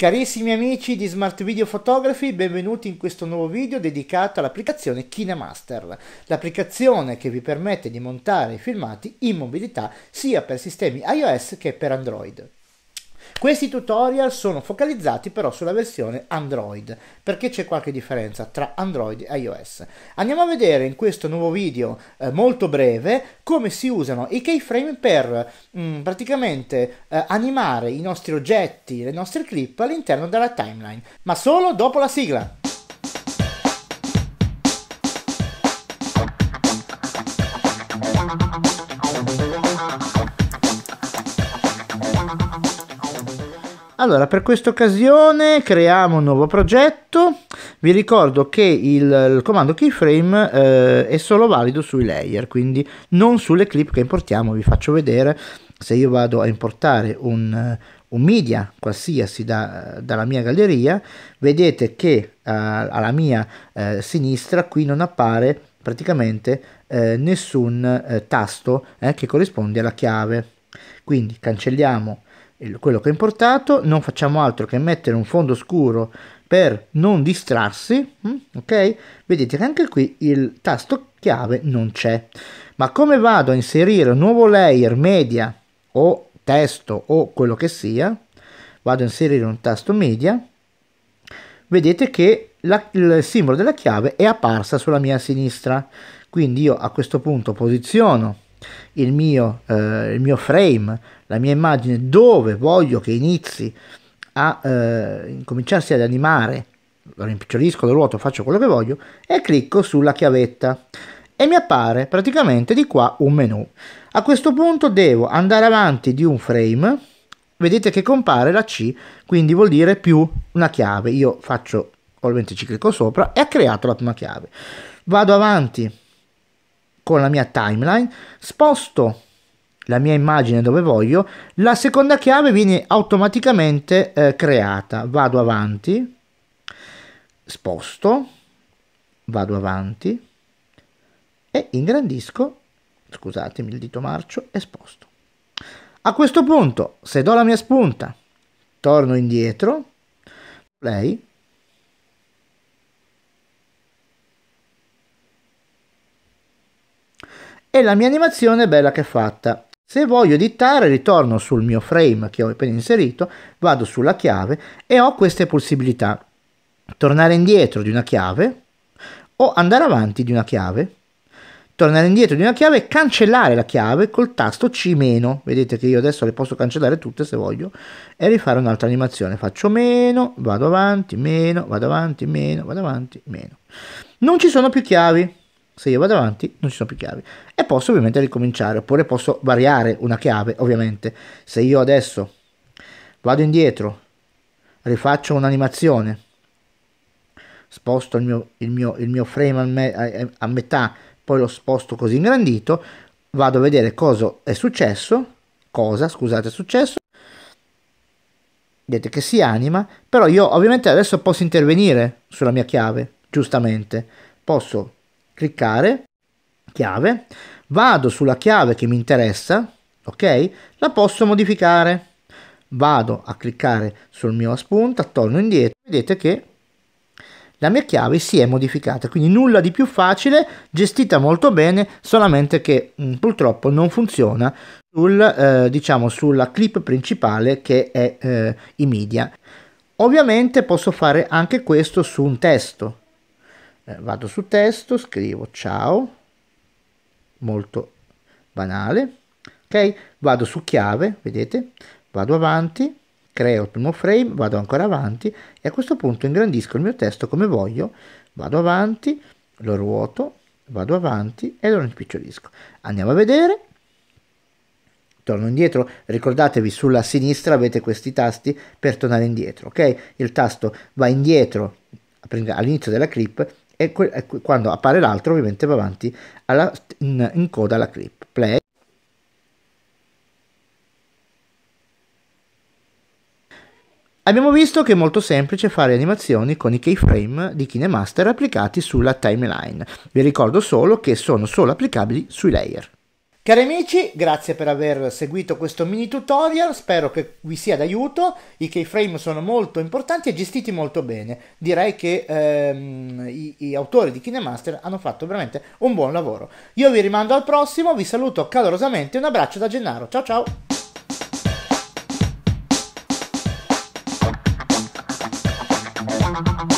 Carissimi amici di Smart Video Photography, benvenuti in questo nuovo video dedicato all'applicazione KineMaster, l'applicazione che vi permette di montare i filmati in mobilità sia per sistemi iOS che per Android. Questi tutorial sono focalizzati però sulla versione Android, perché c'è qualche differenza tra Android e iOS. Andiamo a vedere in questo nuovo video eh, molto breve come si usano i keyframe per mh, mm, praticamente eh, animare i nostri oggetti, le nostre clip all'interno della timeline, ma solo dopo la sigla. Allora, per questa occasione creiamo un nuovo progetto. Vi ricordo che il, il comando keyframe eh, è solo valido sui layer, quindi non sulle clip che importiamo. Vi faccio vedere se io vado a importare un, eh, un media qualsiasi da, dalla mia galleria, vedete che uh, alla mia uh, sinistra qui non appare praticamente uh, nessun tasto eh, che corrisponde alla chiave. Quindi cancelliamo quello che ho importato, non facciamo altro che mettere un fondo scuro per non distrarsi, mm, ok? Vedete che anche qui il tasto chiave non c'è. Ma come vado a inserire un nuovo layer media o testo o quello che sia, vado a inserire un tasto media, vedete che la, il simbolo della chiave è apparsa sulla mia sinistra. Quindi io a questo punto posiziono il mio, eh, il mio frame, la mia immagine, dove voglio che inizi a eh, incominciarsi ad animare, lo rimpicciolisco, lo ruoto, faccio quello che voglio e clicco sulla chiavetta e mi appare praticamente di qua un menu. A questo punto devo andare avanti di un frame, vedete che compare la C, quindi vuol dire più una chiave. Io faccio, ovviamente ci clicco sopra e ha creato la prima chiave. Vado avanti con la mia timeline, sposto la mia immagine dove voglio, la seconda chiave viene automaticamente eh, creata. Vado avanti, sposto, vado avanti e ingrandisco, scusatemi il dito marcio, e sposto. A questo punto, se do la mia spunta, torno indietro, play, e la mia animazione è bella che è fatta. Se voglio editare ritorno sul mio frame che ho appena inserito, vado sulla chiave e ho queste possibilità. Tornare indietro di una chiave o andare avanti di una chiave. Tornare indietro di una chiave e cancellare la chiave col tasto C-. Vedete che io adesso le posso cancellare tutte se voglio e rifare un'altra animazione. Faccio meno, vado avanti, meno, vado avanti, meno, vado avanti, meno. Non ci sono più chiavi, se io vado avanti non ci sono più chiavi e posso ovviamente ricominciare oppure posso variare una chiave ovviamente se io adesso vado indietro rifaccio un'animazione sposto il mio, il mio, il mio frame a, me, a, metà poi lo sposto così ingrandito vado a vedere cosa è successo cosa scusate è successo vedete che si anima però io ovviamente adesso posso intervenire sulla mia chiave giustamente posso cliccare, chiave, vado sulla chiave che mi interessa, ok? La posso modificare. Vado a cliccare sul mio spunta, torno indietro, vedete che la mia chiave si è modificata, quindi nulla di più facile, gestita molto bene, solamente che mh, mm, purtroppo non funziona sul, eh, diciamo, sulla clip principale che è eh, i media. Ovviamente posso fare anche questo su un testo, eh, vado su testo, scrivo ciao, molto banale, ok? Vado su chiave, vedete? Vado avanti, creo il primo frame, vado ancora avanti e a questo punto ingrandisco il mio testo come voglio, vado avanti, lo ruoto, vado avanti e lo rimpicciolisco. Andiamo a vedere. Torno indietro, ricordatevi sulla sinistra avete questi tasti per tornare indietro, ok? Il tasto va indietro all'inizio della clip e, que- e quando appare l'altro ovviamente va avanti alla, in, in coda alla clip. Play. Abbiamo visto che è molto semplice fare animazioni con i keyframe di KineMaster applicati sulla timeline. Vi ricordo solo che sono solo applicabili sui layer. Cari amici, grazie per aver seguito questo mini tutorial, spero che vi sia d'aiuto, i keyframe sono molto importanti e gestiti molto bene, direi che ehm, i, gli autori di Kinemaster hanno fatto veramente un buon lavoro. Io vi rimando al prossimo, vi saluto calorosamente, un abbraccio da Gennaro, ciao ciao! Thank you.